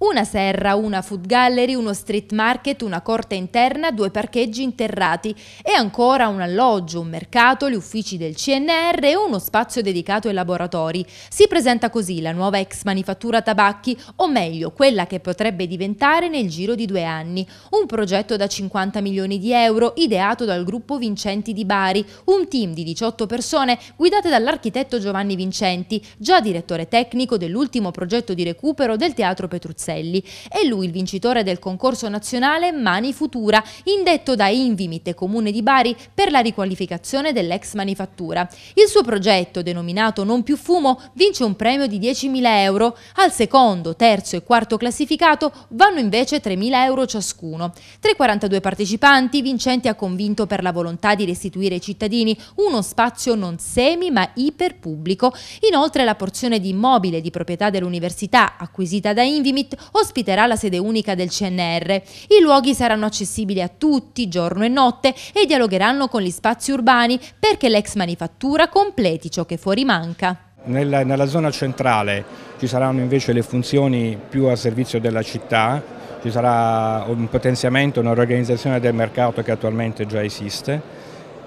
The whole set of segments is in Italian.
Una serra, una food gallery, uno street market, una corte interna, due parcheggi interrati e ancora un alloggio, un mercato, gli uffici del CNR e uno spazio dedicato ai laboratori. Si presenta così la nuova ex manifattura tabacchi, o meglio quella che potrebbe diventare nel giro di due anni. Un progetto da 50 milioni di euro ideato dal gruppo Vincenti di Bari, un team di 18 persone guidate dall'architetto Giovanni Vincenti, già direttore tecnico dell'ultimo progetto di recupero del Teatro Petruzzano. Marselli. È lui il vincitore del concorso nazionale Mani Futura, indetto da Invimit e Comune di Bari per la riqualificazione dell'ex manifattura. Il suo progetto, denominato Non più fumo, vince un premio di 10.000 euro. Al secondo, terzo e quarto classificato vanno invece 3.000 euro ciascuno. Tra i 42 partecipanti, Vincenti ha convinto per la volontà di restituire ai cittadini uno spazio non semi ma iperpubblico. Inoltre la porzione di immobile di proprietà dell'università acquisita da Invimit ospiterà la sede unica del CNR. I luoghi saranno accessibili a tutti, giorno e notte, e dialogheranno con gli spazi urbani perché l'ex manifattura completi ciò che fuori manca. Nella, nella zona centrale ci saranno invece le funzioni più a servizio della città, ci sarà un potenziamento, una riorganizzazione del mercato che attualmente già esiste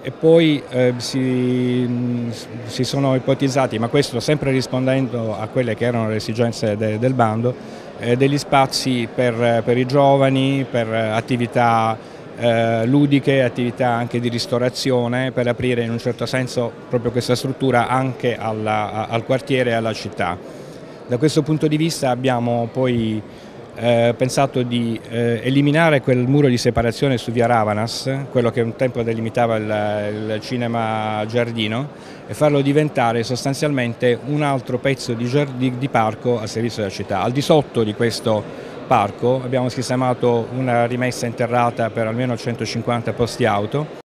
e poi eh, si, si, sono ipotizzati, ma questo sempre rispondendo a quelle che erano le esigenze de, del bando, eh, degli spazi per, eh, per, i giovani, per eh, attività eh, ludiche, attività anche di ristorazione, per aprire in un certo senso proprio questa struttura anche alla, al quartiere e alla città. Da questo punto di vista abbiamo poi eh, pensato di eh, eliminare quel muro di separazione su via Ravanas, quello che un tempo delimitava il, il cinema giardino, e farlo diventare sostanzialmente un altro pezzo di, di, di parco a servizio della città. Al di sotto di questo parco abbiamo sistemato una rimessa interrata per almeno 150 posti auto